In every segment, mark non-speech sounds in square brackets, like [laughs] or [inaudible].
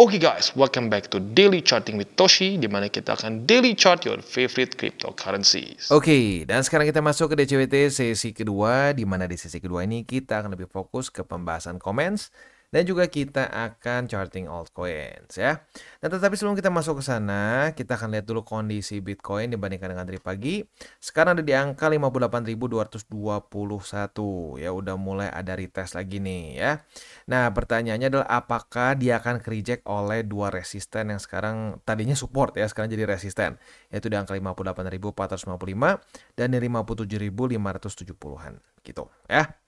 Oke okay guys, welcome back to Daily Charting with Toshi, di mana kita akan daily chart your favorite cryptocurrencies. Oke, okay, dan sekarang kita masuk ke DCWT sesi kedua, di mana di sesi kedua ini kita akan lebih fokus ke pembahasan comments dan juga kita akan charting altcoins ya. Nah, tetapi sebelum kita masuk ke sana, kita akan lihat dulu kondisi Bitcoin dibandingkan dengan tadi pagi. Sekarang ada di angka 58.221 ya, udah mulai ada retest lagi nih ya. Nah, pertanyaannya adalah apakah dia akan reject oleh dua resisten yang sekarang tadinya support ya, sekarang jadi resisten, yaitu di angka 58.455 dan di 57.570-an gitu ya.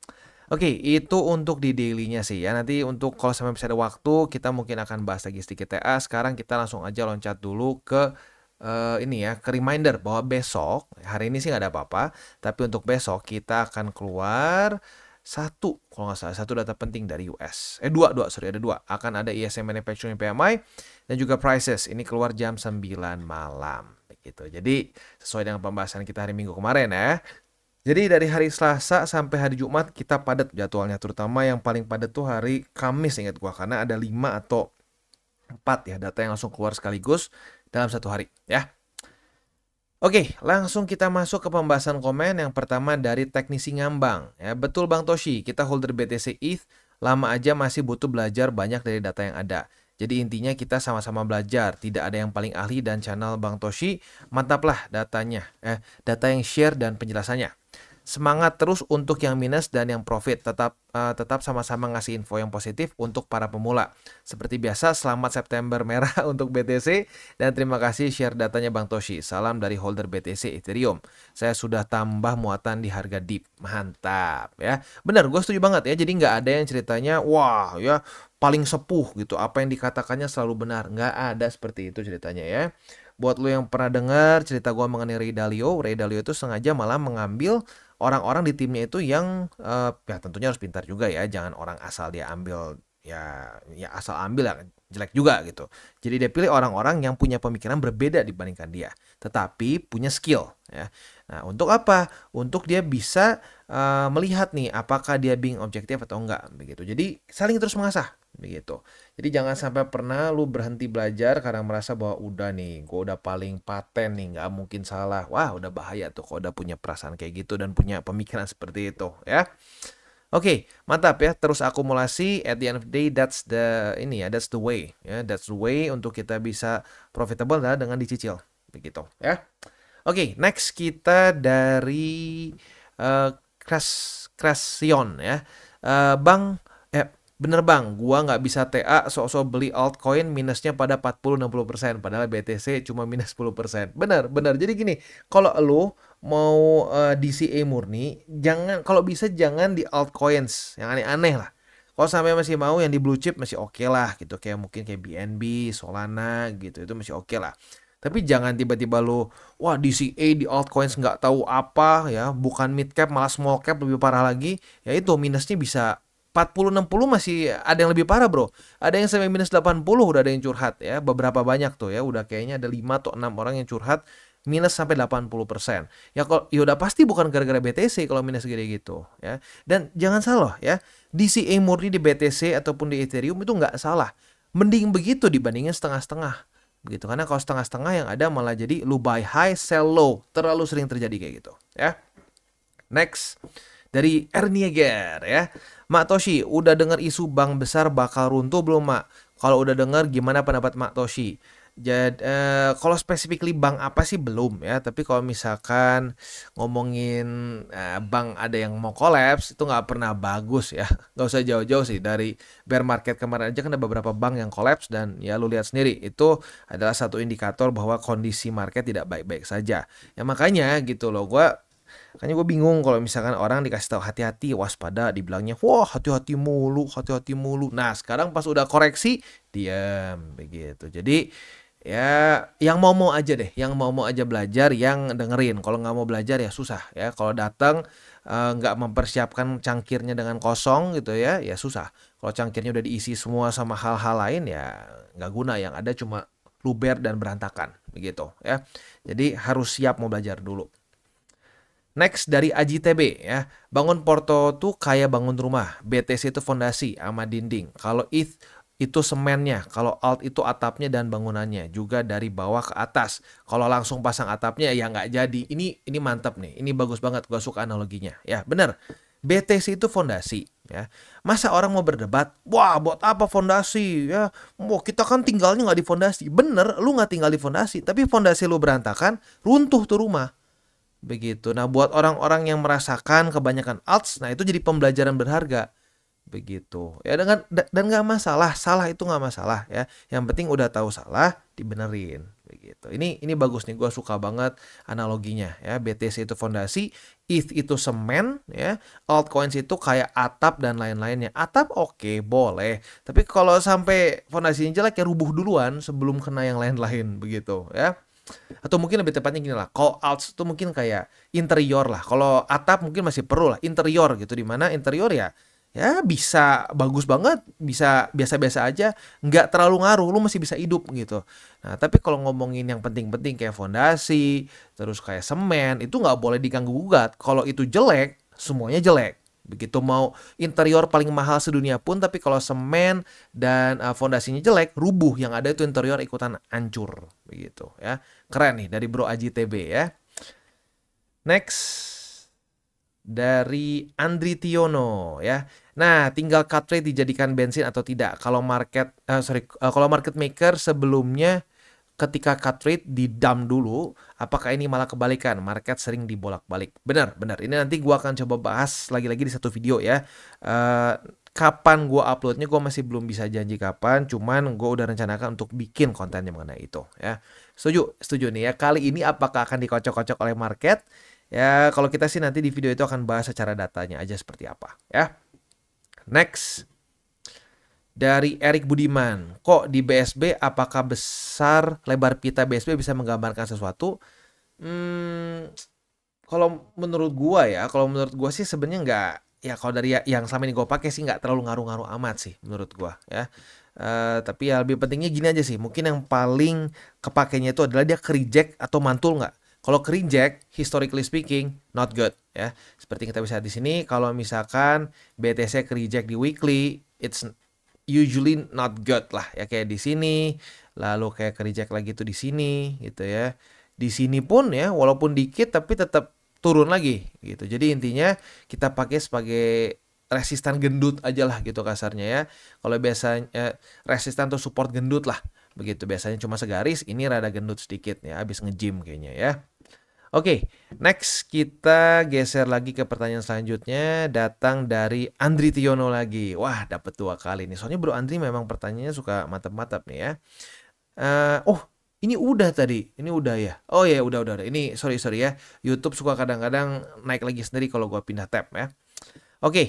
Oke, itu untuk di daily-nya sih ya. Nanti untuk kalau sampai bisa ada waktu, kita mungkin akan bahas lagi sedikit TA. Sekarang kita langsung aja loncat dulu ke uh, ini ya, ke reminder bahwa besok, hari ini sih nggak ada apa-apa, tapi untuk besok kita akan keluar satu kalau nggak salah satu data penting dari US eh dua dua sorry ada dua akan ada ISM manufacturing PMI dan juga prices ini keluar jam 9 malam gitu jadi sesuai dengan pembahasan kita hari Minggu kemarin ya jadi dari hari Selasa sampai hari Jumat kita padat jadwalnya, terutama yang paling padat tuh hari Kamis ingat gua karena ada 5 atau 4 ya data yang langsung keluar sekaligus dalam satu hari ya. Oke, langsung kita masuk ke pembahasan komen yang pertama dari teknisi ngambang. Ya, betul Bang Toshi, kita holder BTC ETH lama aja masih butuh belajar banyak dari data yang ada. Jadi intinya kita sama-sama belajar, tidak ada yang paling ahli dan channel Bang Toshi mantaplah datanya, eh data yang share dan penjelasannya semangat terus untuk yang minus dan yang profit. Tetap uh, tetap sama-sama ngasih info yang positif untuk para pemula. Seperti biasa, selamat September merah [laughs] untuk BTC dan terima kasih share datanya Bang Toshi. Salam dari holder BTC Ethereum. Saya sudah tambah muatan di harga deep. Mantap ya. Benar, gue setuju banget ya. Jadi nggak ada yang ceritanya wah ya paling sepuh gitu. Apa yang dikatakannya selalu benar. Nggak ada seperti itu ceritanya ya. Buat lo yang pernah dengar cerita gue mengenai Ray Dalio, Ray Dalio itu sengaja malah mengambil orang-orang di timnya itu yang uh, ya tentunya harus pintar juga ya jangan orang asal dia ambil ya ya asal ambil ya jelek juga gitu jadi dia pilih orang-orang yang punya pemikiran berbeda dibandingkan dia tetapi punya skill ya nah untuk apa untuk dia bisa uh, melihat nih apakah dia being objektif atau enggak begitu jadi saling terus mengasah begitu. Jadi jangan sampai pernah lu berhenti belajar karena merasa bahwa udah nih, gua udah paling paten nih, nggak mungkin salah. Wah udah bahaya tuh kalau udah punya perasaan kayak gitu dan punya pemikiran seperti itu ya. Oke, okay, mantap ya. Terus akumulasi at the end of the day that's the ini ya, that's the way ya, that's the way untuk kita bisa profitable lah dengan dicicil begitu ya. Oke, okay, next kita dari uh, eh, Crash Crashion ya. Uh, Bang Bener bang, gua nggak bisa TA sok-sok beli altcoin minusnya pada 40-60% padahal BTC cuma minus 10%. Bener, bener. Jadi gini, kalau lu mau uh, eh, DCA murni, jangan kalau bisa jangan di altcoins yang aneh-aneh lah. Kalau sampai masih mau yang di blue chip masih oke okay lah gitu kayak mungkin kayak BNB, Solana gitu itu masih oke okay lah. Tapi jangan tiba-tiba lo, wah DCA di altcoins nggak tahu apa ya, bukan mid cap malah small cap lebih parah lagi. Ya itu minusnya bisa 40 60 masih ada yang lebih parah, Bro. Ada yang sampai minus 80 udah ada yang curhat ya. Beberapa banyak tuh ya, udah kayaknya ada 5 atau 6 orang yang curhat minus sampai 80%. Ya kalau ya udah pasti bukan gara-gara BTC kalau minus gede gitu ya. Dan jangan salah ya, DCA murni di BTC ataupun di Ethereum itu nggak salah. Mending begitu dibandingin setengah-setengah begitu karena kalau setengah-setengah yang ada malah jadi lu buy high sell low terlalu sering terjadi kayak gitu ya next dari Ernie Ger ya Mak Toshi, udah dengar isu bank besar bakal runtuh belum, Mak? Kalau udah dengar, gimana pendapat Mak Toshi? Jadi eh, kalau specifically bank apa sih belum ya, tapi kalau misalkan ngomongin eh, bank ada yang mau kolaps itu nggak pernah bagus ya. [laughs] Nggak usah jauh-jauh sih dari bear market kemarin aja kan ada beberapa bank yang kolaps dan ya lu lihat sendiri itu adalah satu indikator bahwa kondisi market tidak baik-baik saja. Ya makanya gitu loh gua Makanya gue bingung kalau misalkan orang dikasih tahu hati-hati, waspada, dibilangnya, wah hati-hati mulu, hati-hati mulu. Nah sekarang pas udah koreksi, diam begitu. Jadi ya yang mau mau aja deh, yang mau mau aja belajar, yang dengerin. Kalau nggak mau belajar ya susah ya. Kalau datang eh, nggak uh, mempersiapkan cangkirnya dengan kosong gitu ya, ya susah. Kalau cangkirnya udah diisi semua sama hal-hal lain ya nggak guna. Yang ada cuma luber dan berantakan begitu ya. Jadi harus siap mau belajar dulu. Next dari Aji TB ya. Bangun Porto tuh kayak bangun rumah. BTC itu fondasi sama dinding. Kalau ETH itu semennya, kalau alt itu atapnya dan bangunannya juga dari bawah ke atas. Kalau langsung pasang atapnya ya nggak jadi. Ini ini mantap nih, ini bagus banget. Gua suka analoginya. Ya bener. BTC itu fondasi ya. Masa orang mau berdebat, wah buat apa fondasi ya? mau kita kan tinggalnya nggak di fondasi. Bener, lu nggak tinggal di fondasi, tapi fondasi lu berantakan, runtuh tuh rumah begitu. Nah, buat orang-orang yang merasakan kebanyakan alts, nah itu jadi pembelajaran berharga begitu. Ya dengan dan nggak masalah, salah itu nggak masalah ya. Yang penting udah tahu salah dibenerin begitu. Ini ini bagus nih, gue suka banget analoginya ya. BTC itu fondasi, ETH itu semen ya, altcoins itu kayak atap dan lain-lainnya. Atap oke okay, boleh, tapi kalau sampai fondasinya jelek ya rubuh duluan sebelum kena yang lain-lain begitu ya atau mungkin lebih tepatnya gini lah call outs itu mungkin kayak interior lah kalau atap mungkin masih perlu lah interior gitu dimana interior ya ya bisa bagus banget bisa biasa-biasa aja nggak terlalu ngaruh lu masih bisa hidup gitu nah tapi kalau ngomongin yang penting-penting kayak fondasi terus kayak semen itu nggak boleh diganggu gugat kalau itu jelek semuanya jelek Begitu mau interior paling mahal sedunia pun, tapi kalau semen dan uh, fondasinya jelek, rubuh yang ada itu interior ikutan hancur. Begitu ya. Keren nih dari Bro Aji TB ya. Next dari Andri Tiono ya. Nah, tinggal cut rate dijadikan bensin atau tidak. Kalau market uh, sorry, uh, kalau market maker sebelumnya ketika cut rate di dump dulu, apakah ini malah kebalikan? Market sering dibolak-balik. Benar, benar. Ini nanti gua akan coba bahas lagi-lagi di satu video ya. Uh, kapan gua uploadnya gua masih belum bisa janji kapan, cuman gua udah rencanakan untuk bikin kontennya mengenai itu ya. Setuju, setuju nih ya. Kali ini apakah akan dikocok-kocok oleh market? Ya, kalau kita sih nanti di video itu akan bahas secara datanya aja seperti apa ya. Next. Dari Erik Budiman, kok di BSB apakah besar lebar pita BSB bisa menggambarkan sesuatu? Hmm, kalau menurut gua ya, kalau menurut gua sih sebenarnya nggak ya kalau dari ya, yang selama ini gua pakai sih nggak terlalu ngaruh-ngaruh amat sih menurut gua ya uh, tapi ya lebih pentingnya gini aja sih mungkin yang paling kepakainya itu adalah dia kerijek atau mantul nggak kalau kerijek historically speaking not good ya seperti kita bisa di sini kalau misalkan BTC kerijek di weekly it's usually not good lah ya kayak di sini lalu kayak kerja lagi tuh di sini gitu ya di sini pun ya walaupun dikit tapi tetap turun lagi gitu jadi intinya kita pakai sebagai resistan gendut aja lah gitu kasarnya ya kalau biasanya eh, resistan atau support gendut lah begitu biasanya cuma segaris ini rada gendut sedikit ya habis ngejim kayaknya ya Oke, okay, next kita geser lagi ke pertanyaan selanjutnya datang dari Andri Tiono lagi. Wah, dapat dua kali nih. Soalnya Bro Andri memang pertanyaannya suka mantap-mantap nih ya. Uh, oh, ini udah tadi. Ini udah ya. Oh ya, yeah, udah udah. Ini sorry sorry ya. YouTube suka kadang-kadang naik lagi sendiri kalau gua pindah tab ya. Oke. Okay,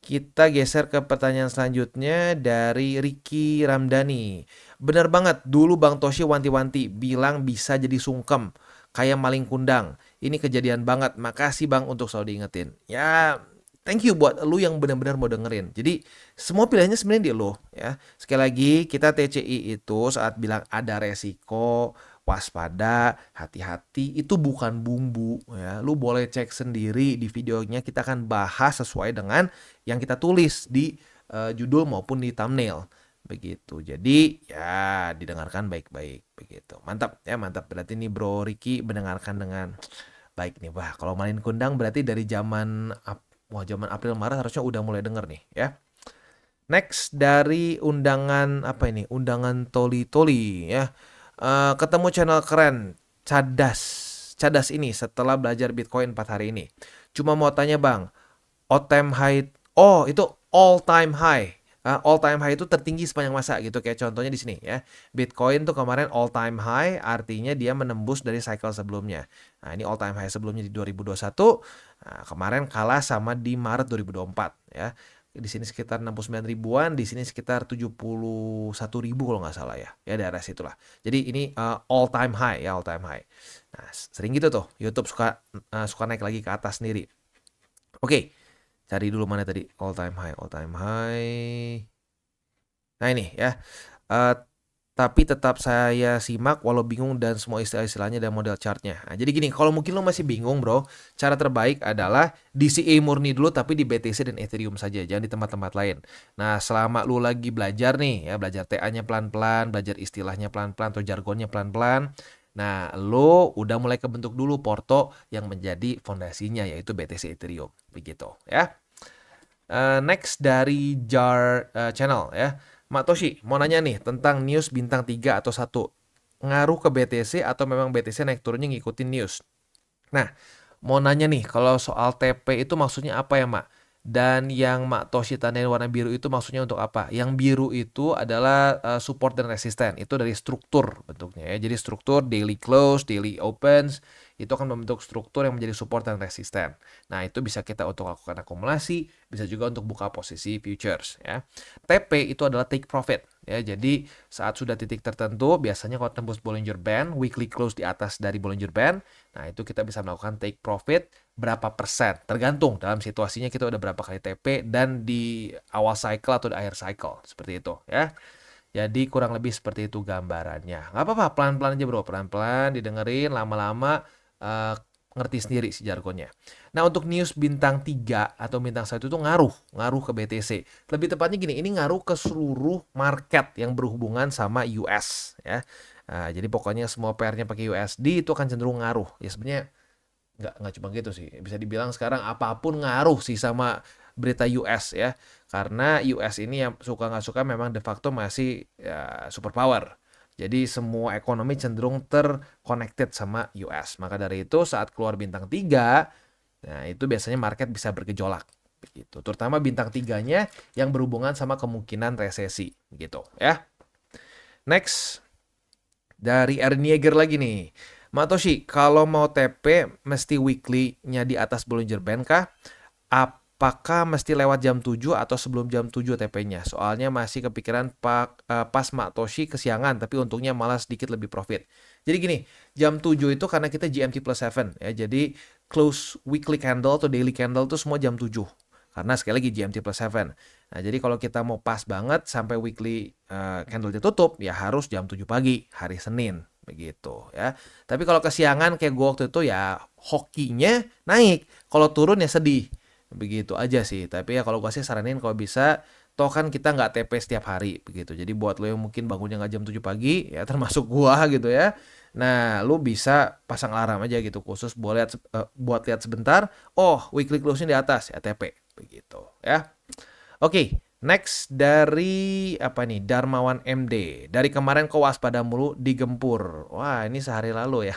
kita geser ke pertanyaan selanjutnya dari Ricky Ramdhani. Benar banget, dulu Bang Toshi wanti-wanti bilang bisa jadi sungkem kayak maling kundang. Ini kejadian banget. Makasih Bang untuk selalu diingetin. Ya, thank you buat lu yang benar-benar mau dengerin. Jadi, semua pilihannya sebenarnya di lu ya. Sekali lagi, kita TCI itu saat bilang ada resiko, waspada, hati-hati itu bukan bumbu ya. Lu boleh cek sendiri di videonya kita akan bahas sesuai dengan yang kita tulis di uh, judul maupun di thumbnail begitu. Jadi ya didengarkan baik-baik begitu. Mantap ya mantap. Berarti nih Bro Riki mendengarkan dengan baik nih. Wah kalau Malin Kundang berarti dari zaman wah zaman April Maret harusnya udah mulai denger nih ya. Next dari undangan apa ini? Undangan Toli Toli ya. Uh, ketemu channel keren Cadas. Cadas ini setelah belajar Bitcoin 4 hari ini. Cuma mau tanya Bang, all time high Oh, itu all time high uh, all time high itu tertinggi sepanjang masa gitu kayak contohnya di sini ya Bitcoin tuh kemarin all time high artinya dia menembus dari cycle sebelumnya nah ini all time high sebelumnya di 2021 nah, kemarin kalah sama di Maret 2024 ya di sini sekitar 69 ribuan, di sini sekitar 71 ribu kalau nggak salah ya, ya daerah situ lah. Jadi ini uh, all time high ya all time high. Nah sering gitu tuh, YouTube suka uh, suka naik lagi ke atas sendiri. Oke, okay. Cari dulu mana tadi all time high, all time high. Nah ini ya. Uh, tapi tetap saya simak walau bingung dan semua istilah-istilahnya dan model chartnya. Nah, jadi gini, kalau mungkin lo masih bingung bro, cara terbaik adalah DCA murni dulu tapi di BTC dan Ethereum saja, jangan di tempat-tempat lain. Nah, selama lo lagi belajar nih, ya belajar TA-nya pelan-pelan, belajar istilahnya pelan-pelan atau jargonnya pelan-pelan, Nah, lo udah mulai kebentuk dulu porto yang menjadi fondasinya yaitu BTC Ethereum begitu ya. Uh, next dari Jar uh, Channel ya. Mak Toshi, mau nanya nih tentang news bintang 3 atau satu, Ngaruh ke BTC atau memang BTC naik turunnya ngikutin news? Nah, mau nanya nih kalau soal TP itu maksudnya apa ya, Mak? Dan yang Maktoshi tandain warna biru itu maksudnya untuk apa? Yang biru itu adalah uh, support dan resisten. Itu dari struktur bentuknya ya. Jadi struktur daily close, daily opens itu akan membentuk struktur yang menjadi support dan resisten. Nah, itu bisa kita untuk lakukan akumulasi, bisa juga untuk buka posisi futures ya. TP itu adalah take profit. Ya, jadi saat sudah titik tertentu, biasanya kalau tembus Bollinger Band, weekly close di atas dari Bollinger Band, nah itu kita bisa melakukan take profit berapa persen, tergantung dalam situasinya kita udah berapa kali TP dan di awal cycle atau di akhir cycle, seperti itu ya. Jadi kurang lebih seperti itu gambarannya. Nggak apa-apa, pelan-pelan aja bro, pelan-pelan didengerin, lama-lama uh, ngerti sendiri si jargonnya. Nah untuk news bintang 3 atau bintang satu itu ngaruh, ngaruh ke BTC. Lebih tepatnya gini, ini ngaruh ke seluruh market yang berhubungan sama US ya. Nah, jadi pokoknya semua PR-nya pakai USD itu akan cenderung ngaruh. Ya sebenarnya nggak nggak cuma gitu sih. Bisa dibilang sekarang apapun ngaruh sih sama berita US ya. Karena US ini yang suka nggak suka memang de facto masih ya, superpower jadi semua ekonomi cenderung terconnected sama US. Maka dari itu saat keluar bintang 3, nah itu biasanya market bisa bergejolak gitu. Terutama bintang tiganya yang berhubungan sama kemungkinan resesi gitu ya. Next dari Ernie Yeager lagi nih. Matoshi, kalau mau TP mesti weekly-nya di atas Bollinger Band kah? Apa apakah mesti lewat jam 7 atau sebelum jam 7 TP-nya. Soalnya masih kepikiran pak, uh, pas Mak Toshi kesiangan, tapi untungnya malah sedikit lebih profit. Jadi gini, jam 7 itu karena kita GMT plus 7 ya. Jadi close weekly candle atau daily candle itu semua jam 7. Karena sekali lagi GMT plus 7. Nah, jadi kalau kita mau pas banget sampai weekly uh, eh, candle tutup, ya harus jam 7 pagi hari Senin begitu ya. Tapi kalau kesiangan kayak gua waktu itu ya hokinya naik, kalau turun ya sedih begitu aja sih tapi ya kalau gue sih saranin kalau bisa toh kan kita nggak TP setiap hari begitu jadi buat lo yang mungkin bangunnya nggak jam 7 pagi ya [laughs] termasuk gua gitu ya nah lo bisa pasang alarm aja gitu khusus buat lihat eh, buat lihat sebentar oh weekly closing di atas ya TP begitu ya oke okay, next dari apa nih Darmawan MD dari kemarin kau waspada mulu digempur wah ini sehari lalu ya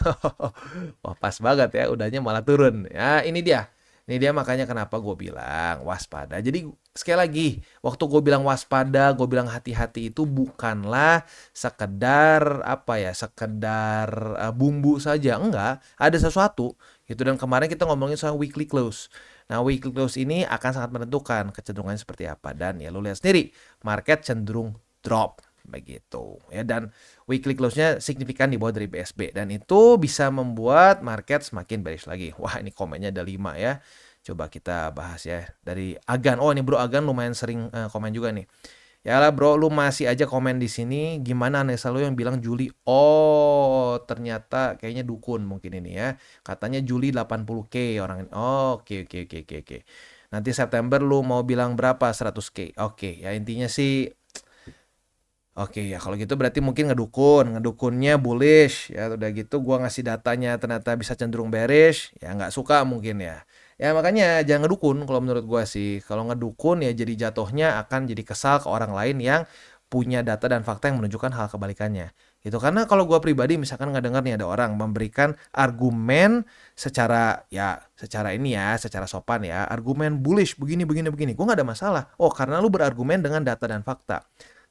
[laughs] wah pas banget ya udahnya malah turun ya ini dia ini dia makanya kenapa gue bilang waspada. Jadi sekali lagi, waktu gue bilang waspada, gue bilang hati-hati itu bukanlah sekedar apa ya, sekedar uh, bumbu saja, enggak. Ada sesuatu gitu. Dan kemarin kita ngomongin soal weekly close. Nah, weekly close ini akan sangat menentukan kecenderungannya seperti apa. Dan ya lo lihat sendiri, market cenderung drop begitu ya dan weekly close-nya signifikan di bawah dari BSB dan itu bisa membuat market semakin bearish lagi. Wah, ini komennya ada 5 ya. Coba kita bahas ya dari Agan. Oh, ini Bro Agan lumayan sering eh, komen juga nih. Ya lah bro, lu masih aja komen di sini. Gimana nih selalu yang bilang Juli? Oh, ternyata kayaknya dukun mungkin ini ya. Katanya Juli 80k orang. Oh, oke oke oke oke oke. Nanti September lu mau bilang berapa? 100k. Oke, okay. ya intinya sih Oke ya kalau gitu berarti mungkin ngedukun, ngedukunnya bullish ya udah gitu gua ngasih datanya ternyata bisa cenderung bearish ya nggak suka mungkin ya. Ya makanya jangan ngedukun kalau menurut gua sih. Kalau ngedukun ya jadi jatuhnya akan jadi kesal ke orang lain yang punya data dan fakta yang menunjukkan hal kebalikannya. Gitu karena kalau gua pribadi misalkan nggak dengar nih ada orang memberikan argumen secara ya secara ini ya, secara sopan ya, argumen bullish begini begini begini. Gua nggak ada masalah. Oh, karena lu berargumen dengan data dan fakta.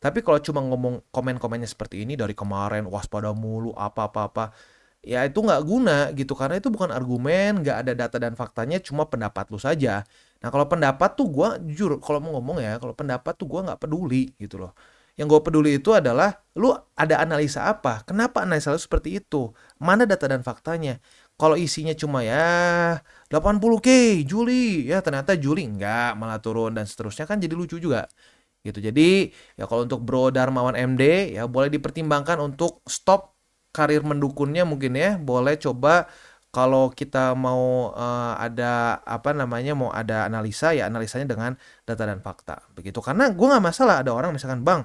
Tapi kalau cuma ngomong komen-komennya seperti ini dari kemarin waspada mulu apa-apa-apa, ya itu nggak guna gitu karena itu bukan argumen, nggak ada data dan faktanya, cuma pendapat lu saja. Nah kalau pendapat tuh gue jujur kalau mau ngomong ya, kalau pendapat tuh gue nggak peduli gitu loh. Yang gue peduli itu adalah lu ada analisa apa, kenapa analisa lu seperti itu, mana data dan faktanya. Kalau isinya cuma ya 80k Juli ya ternyata Juli enggak malah turun dan seterusnya kan jadi lucu juga gitu. Jadi ya kalau untuk Bro Darmawan MD ya boleh dipertimbangkan untuk stop karir mendukunnya mungkin ya. Boleh coba kalau kita mau uh, ada apa namanya mau ada analisa ya analisanya dengan data dan fakta begitu. Karena gue nggak masalah ada orang misalkan bang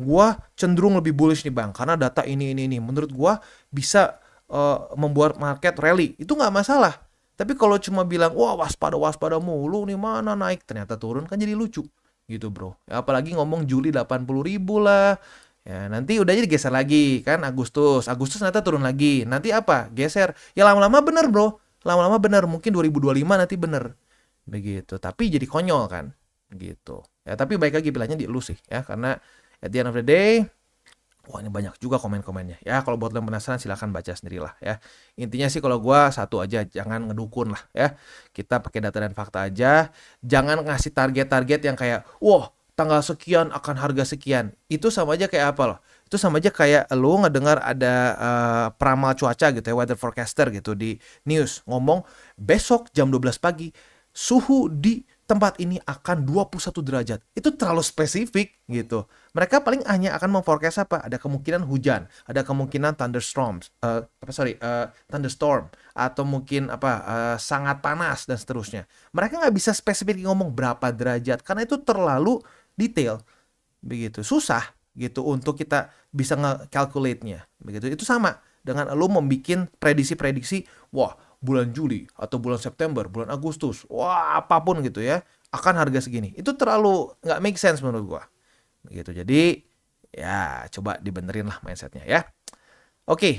gue cenderung lebih bullish nih bang karena data ini ini ini menurut gue bisa uh, membuat market rally itu nggak masalah tapi kalau cuma bilang wah waspada waspada mulu nih mana naik ternyata turun kan jadi lucu gitu bro ya, apalagi ngomong Juli 80 ribu lah Ya, nanti udah aja geser lagi kan Agustus. Agustus nanti turun lagi. Nanti apa? Geser. Ya lama-lama bener, Bro. Lama-lama bener. Mungkin 2025 nanti bener. Begitu. Tapi jadi konyol kan. Gitu. Ya, tapi baik lagi pilihannya di lu sih ya karena at the end of the day Wah ini banyak juga komen-komennya. Ya kalau buat lo yang penasaran silahkan baca sendirilah ya. Intinya sih kalau gue satu aja jangan ngedukun lah ya. Kita pakai data dan fakta aja. Jangan ngasih target-target yang kayak wah tanggal sekian akan harga sekian. Itu sama aja kayak apa loh? Itu sama aja kayak lo ngedengar ada uh, peramal cuaca gitu ya weather forecaster gitu di news ngomong besok jam 12 pagi suhu di tempat ini akan 21 derajat. Itu terlalu spesifik gitu. Mereka paling hanya akan memforecast apa? Ada kemungkinan hujan, ada kemungkinan thunderstorms, uh, apa sorry, uh, thunderstorm atau mungkin apa uh, sangat panas dan seterusnya. Mereka nggak bisa spesifik ngomong berapa derajat karena itu terlalu detail. Begitu. Susah gitu untuk kita bisa nge nya Begitu. Itu sama dengan lo membuat prediksi-prediksi, wah bulan Juli atau bulan September, bulan Agustus, wah apapun gitu ya, akan harga segini. Itu terlalu nggak make sense menurut gua. Gitu. Jadi ya coba dibenerin lah mindsetnya ya. Oke. Okay.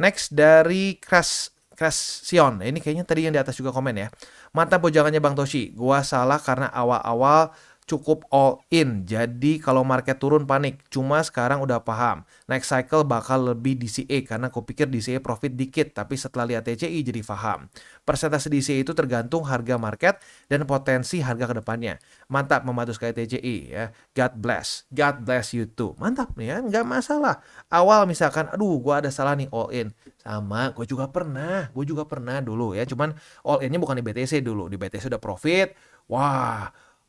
Next dari Crash Crash Sion. Ini kayaknya tadi yang di atas juga komen ya. Mata pojangannya Bang Toshi. Gua salah karena awal-awal cukup all in. Jadi kalau market turun panik, cuma sekarang udah paham. Next cycle bakal lebih DCA karena aku pikir DCA profit dikit, tapi setelah lihat TCI jadi paham. Persentase DCA itu tergantung harga market dan potensi harga kedepannya. Mantap membantu sekali TCI ya. God bless. God bless you too. Mantap ya, nggak masalah. Awal misalkan, aduh gua ada salah nih all in. Sama, gue juga pernah, gue juga pernah dulu ya. Cuman all innya bukan di BTC dulu, di BTC udah profit. Wah,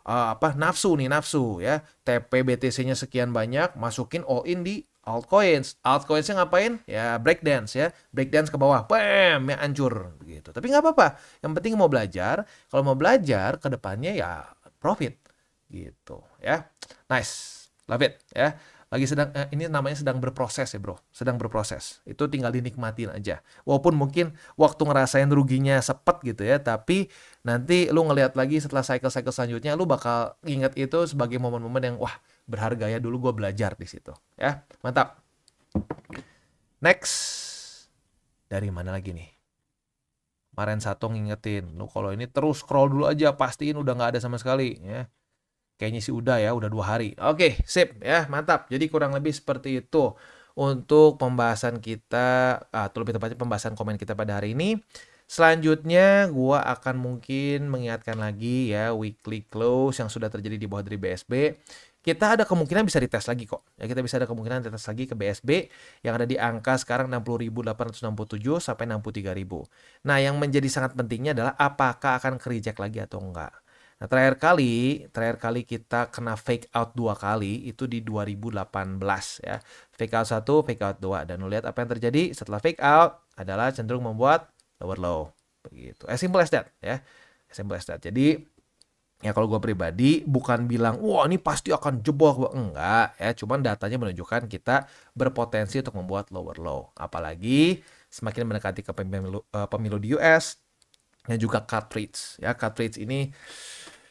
uh, apa nafsu nih nafsu ya TP BTC-nya sekian banyak masukin all in di altcoins altcoinsnya ngapain ya breakdance ya breakdance ke bawah bam ya hancur gitu tapi nggak apa-apa yang penting mau belajar kalau mau belajar ke depannya ya profit gitu ya nice love it ya lagi sedang eh, ini namanya sedang berproses ya bro sedang berproses itu tinggal dinikmatin aja walaupun mungkin waktu ngerasain ruginya sepet gitu ya tapi nanti lu ngelihat lagi setelah cycle-cycle selanjutnya lu bakal inget itu sebagai momen-momen yang wah berharga ya dulu gue belajar di situ ya mantap next dari mana lagi nih kemarin satu ngingetin lu kalau ini terus scroll dulu aja pastiin udah nggak ada sama sekali ya Kayaknya sih udah ya, udah dua hari. Oke, sip ya, mantap. Jadi kurang lebih seperti itu untuk pembahasan kita, ah, atau lebih tepatnya pembahasan komen kita pada hari ini. Selanjutnya, gua akan mungkin mengingatkan lagi ya weekly close yang sudah terjadi di bawah dari BSB. Kita ada kemungkinan bisa dites lagi kok. Ya, kita bisa ada kemungkinan dites lagi ke BSB yang ada di angka sekarang 60.867 sampai 63.000. Nah, yang menjadi sangat pentingnya adalah apakah akan kereject lagi atau enggak. Nah, terakhir kali, terakhir kali kita kena fake out dua kali itu di 2018 ya. Fake out satu, fake out dua dan lihat apa yang terjadi setelah fake out adalah cenderung membuat lower low. Begitu. As simple as that ya. As simple as that. Jadi ya kalau gue pribadi bukan bilang wah ini pasti akan jebol enggak ya cuman datanya menunjukkan kita berpotensi untuk membuat lower low apalagi semakin mendekati ke pemilu, eh, pemilu di US dan juga cut rates ya cut rates ini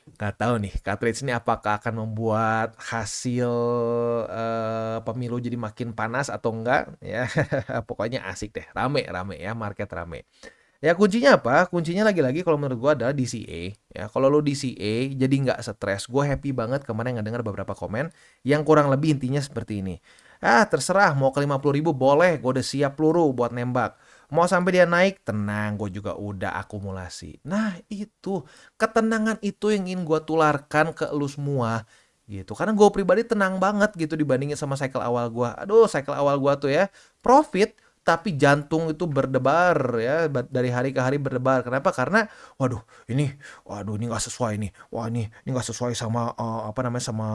nggak tahu nih, cartridge ini apakah akan membuat hasil uh, pemilu jadi makin panas atau enggak? Ya, [laughs] pokoknya asik deh, rame rame ya, market rame. Ya kuncinya apa? Kuncinya lagi-lagi kalau menurut gue adalah DCA. Ya, kalau lo DCA jadi nggak stres. gua happy banget kemarin nggak dengar beberapa komen yang kurang lebih intinya seperti ini. Ah terserah mau ke puluh ribu boleh, gua udah siap peluru buat nembak Mau sampai dia naik, tenang, gue juga udah akumulasi. Nah itu, ketenangan itu yang ingin gue tularkan ke lu semua gitu karena gue pribadi tenang banget gitu dibandingin sama cycle awal gue aduh cycle awal gue tuh ya profit tapi jantung itu berdebar ya dari hari ke hari berdebar kenapa karena waduh ini waduh ini nggak sesuai ini wah ini ini nggak sesuai sama uh, apa namanya sama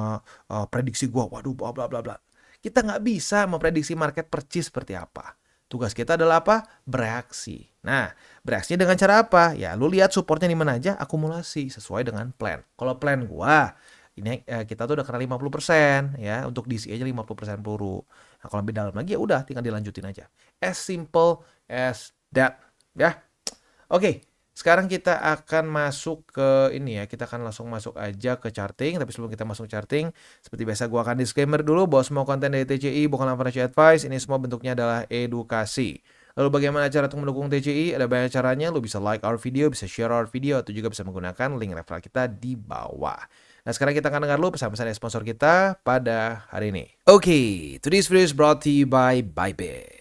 uh, prediksi gua. waduh bla bla bla bla kita nggak bisa memprediksi market percis seperti apa Tugas kita adalah apa? Bereaksi. Nah, bereaksinya dengan cara apa? Ya, lu lihat supportnya di mana aja, akumulasi sesuai dengan plan. Kalau plan gua, ini eh, kita tuh udah kena 50% ya, untuk DC aja 50% peluru. Nah, kalau lebih dalam lagi ya udah tinggal dilanjutin aja. As simple as that, ya. Oke, okay. Sekarang kita akan masuk ke ini ya, kita akan langsung masuk aja ke charting. Tapi sebelum kita masuk charting, seperti biasa gua akan disclaimer dulu bahwa semua konten dari TCI bukan financial advice, ini semua bentuknya adalah edukasi. Lalu bagaimana cara untuk mendukung TCI? Ada banyak caranya, lo bisa like our video, bisa share our video, atau juga bisa menggunakan link referral kita di bawah. Nah sekarang kita akan dengar dulu pesan-pesan dari sponsor kita pada hari ini. Oke, okay, today's video is brought to you by Bybit.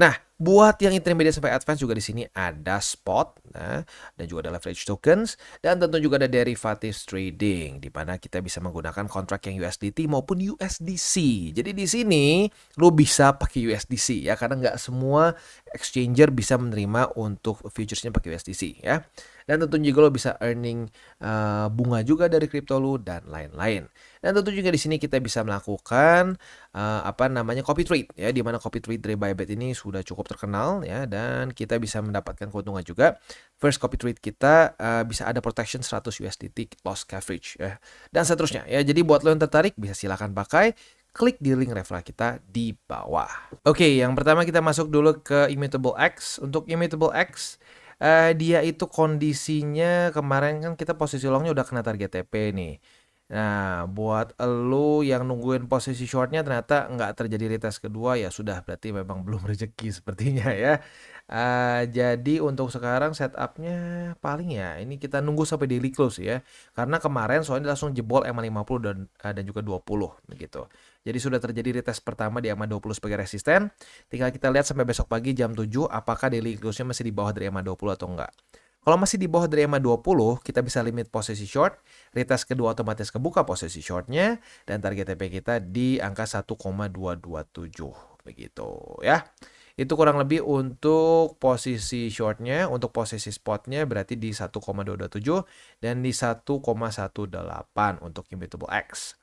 Nah, buat yang intermediate sampai advance juga di sini ada spot nah, dan juga ada leverage tokens dan tentu juga ada derivatives trading di mana kita bisa menggunakan kontrak yang USDT maupun USDC. Jadi di sini lu bisa pakai USDC ya karena nggak semua exchanger bisa menerima untuk futuresnya pakai USDC ya. Dan tentu juga lo bisa earning uh, bunga juga dari kripto lo dan lain-lain. Dan tentu juga di sini kita bisa melakukan uh, apa namanya copy trade ya di mana copy trade dari Bybit ini sudah cukup terkenal ya dan kita bisa mendapatkan keuntungan juga. First copy trade kita uh, bisa ada protection 100 USDT loss coverage ya. Dan seterusnya ya. Jadi buat lo yang tertarik bisa silakan pakai klik di link referral kita di bawah. Oke, okay, yang pertama kita masuk dulu ke Immutable X. Untuk Immutable X, uh, dia itu kondisinya kemarin kan kita posisi longnya udah kena target TP nih. Nah, buat elu yang nungguin posisi shortnya ternyata nggak terjadi retest kedua ya sudah berarti memang belum [laughs] rezeki sepertinya ya. Uh, jadi untuk sekarang setupnya paling ya ini kita nunggu sampai daily close ya. Karena kemarin soalnya langsung jebol EMA 50 dan uh, dan juga 20 begitu. Jadi sudah terjadi retest pertama di EMA 20 sebagai resisten. Tinggal kita lihat sampai besok pagi jam 7 apakah daily close-nya masih di bawah dari EMA 20 atau enggak. Kalau masih di bawah dari EMA 20, kita bisa limit posisi short, retest kedua otomatis kebuka posisi shortnya, dan target TP kita di angka 1,227. Begitu ya. Itu kurang lebih untuk posisi shortnya, untuk posisi spotnya berarti di 1,227 dan di 1,18 untuk Immutable X.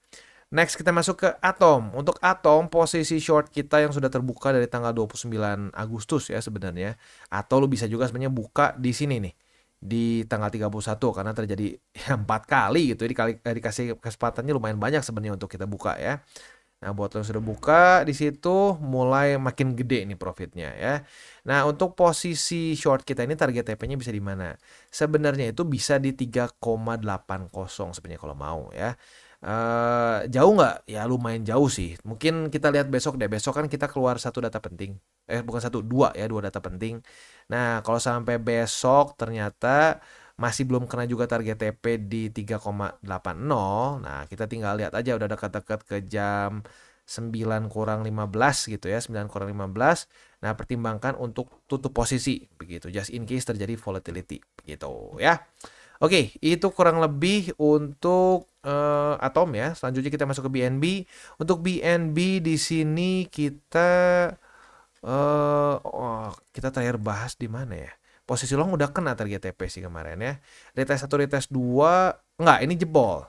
Next kita masuk ke Atom. Untuk Atom posisi short kita yang sudah terbuka dari tanggal 29 Agustus ya sebenarnya. Atau lu bisa juga sebenarnya buka di sini nih di tanggal 31 karena terjadi [laughs] empat kali gitu Jadi ya, eh, dikasih kesempatannya lumayan banyak sebenarnya untuk kita buka ya Nah, buat lo yang sudah buka di situ mulai makin gede nih profitnya ya. Nah, untuk posisi short kita ini target TP-nya bisa di mana? Sebenarnya itu bisa di 3,80 sebenarnya kalau mau ya. Uh, jauh nggak? Ya lumayan jauh sih. Mungkin kita lihat besok deh. Besok kan kita keluar satu data penting. Eh bukan satu, dua ya, dua data penting. Nah kalau sampai besok ternyata masih belum kena juga target TP di 3,80. Nah, kita tinggal lihat aja udah dekat-dekat ke jam 9 kurang 15 gitu ya, 9 kurang 15. Nah, pertimbangkan untuk tutup posisi begitu just in case terjadi volatility gitu ya. Oke, itu kurang lebih untuk uh, Atom ya. Selanjutnya kita masuk ke BNB. Untuk BNB di sini kita eh uh, kita terakhir bahas di mana ya? posisi long udah kena target TP sih kemarin ya. Retest 1, retest 2, enggak ini jebol.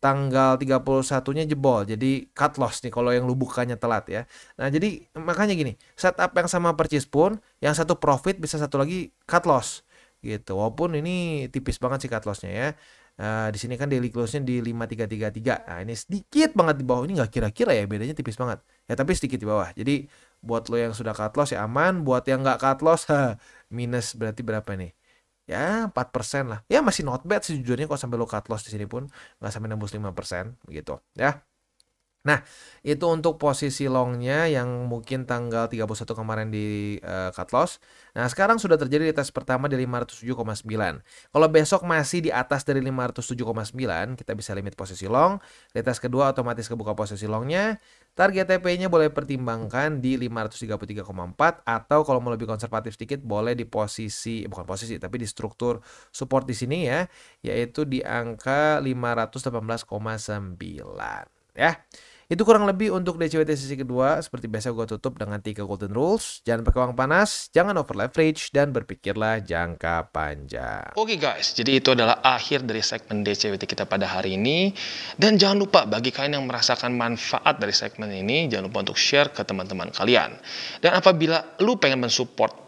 Tanggal 31-nya jebol, jadi cut loss nih kalau yang lu bukanya telat ya. Nah jadi makanya gini, setup yang sama percis pun, yang satu profit bisa satu lagi cut loss gitu. Walaupun ini tipis banget sih cut loss-nya ya. Uh, di sini kan daily close-nya di 5333. Nah, ini sedikit banget di bawah. Ini nggak kira-kira ya, bedanya tipis banget. Ya, tapi sedikit di bawah. Jadi buat lo yang sudah cut loss ya aman buat yang nggak cut loss [laughs] ha, minus berarti berapa nih ya 4% lah ya masih not bad sejujurnya kok sampai lo cut loss di sini pun nggak sampai nembus 5% begitu ya Nah, itu untuk posisi longnya yang mungkin tanggal 31 kemarin di uh, cut loss. Nah, sekarang sudah terjadi di tes pertama di 507,9. Kalau besok masih di atas dari 507,9, kita bisa limit posisi long. Di tes kedua otomatis kebuka posisi longnya. Target TP-nya boleh pertimbangkan di 533,4 atau kalau mau lebih konservatif sedikit boleh di posisi bukan posisi tapi di struktur support di sini ya, yaitu di angka 518,9 ya. Itu kurang lebih untuk DCWT sesi kedua. Seperti biasa gue tutup dengan tiga golden rules. Jangan pakai uang panas, jangan over leverage, dan berpikirlah jangka panjang. Oke okay guys, jadi itu adalah akhir dari segmen DCWT kita pada hari ini. Dan jangan lupa bagi kalian yang merasakan manfaat dari segmen ini, jangan lupa untuk share ke teman-teman kalian. Dan apabila lu pengen mensupport